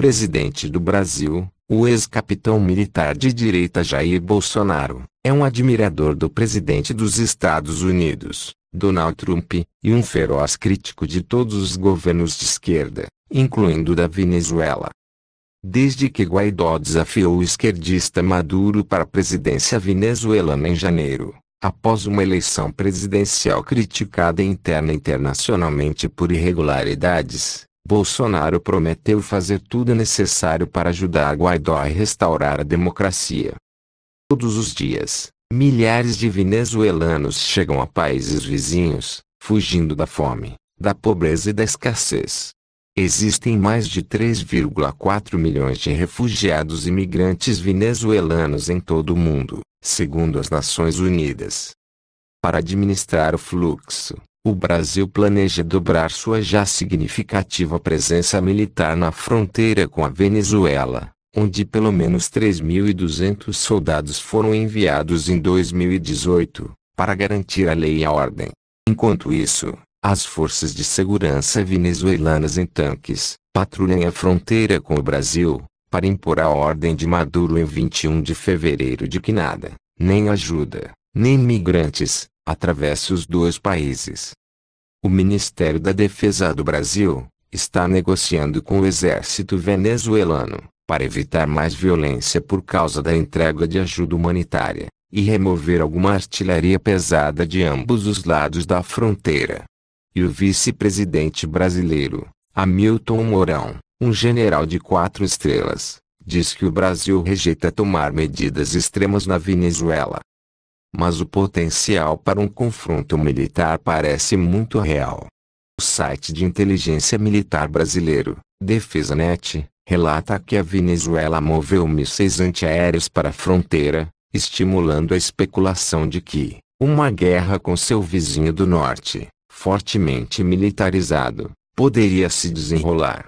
presidente do Brasil, o ex-capitão militar de direita Jair Bolsonaro, é um admirador do presidente dos Estados Unidos, Donald Trump, e um feroz crítico de todos os governos de esquerda, incluindo da Venezuela. Desde que Guaidó desafiou o esquerdista Maduro para a presidência venezuelana em janeiro, após uma eleição presidencial criticada interna e internacionalmente por irregularidades, Bolsonaro prometeu fazer tudo necessário para ajudar Guaidó a restaurar a democracia. Todos os dias, milhares de venezuelanos chegam a países vizinhos, fugindo da fome, da pobreza e da escassez. Existem mais de 3,4 milhões de refugiados e migrantes venezuelanos em todo o mundo, segundo as Nações Unidas. Para administrar o fluxo, o Brasil planeja dobrar sua já significativa presença militar na fronteira com a Venezuela, onde pelo menos 3.200 soldados foram enviados em 2018, para garantir a lei e a ordem. Enquanto isso, as forças de segurança venezuelanas em tanques patrulham a fronteira com o Brasil, para impor a ordem de Maduro em 21 de fevereiro de que nada, nem ajuda, nem migrantes, atravessa os dois países. O Ministério da Defesa do Brasil está negociando com o exército venezuelano para evitar mais violência por causa da entrega de ajuda humanitária e remover alguma artilharia pesada de ambos os lados da fronteira. E o vice-presidente brasileiro, Hamilton Mourão, um general de quatro estrelas, diz que o Brasil rejeita tomar medidas extremas na Venezuela mas o potencial para um confronto militar parece muito real. O site de inteligência militar brasileiro, DefesaNet, relata que a Venezuela moveu mísseis antiaéreos para a fronteira, estimulando a especulação de que uma guerra com seu vizinho do norte, fortemente militarizado, poderia se desenrolar.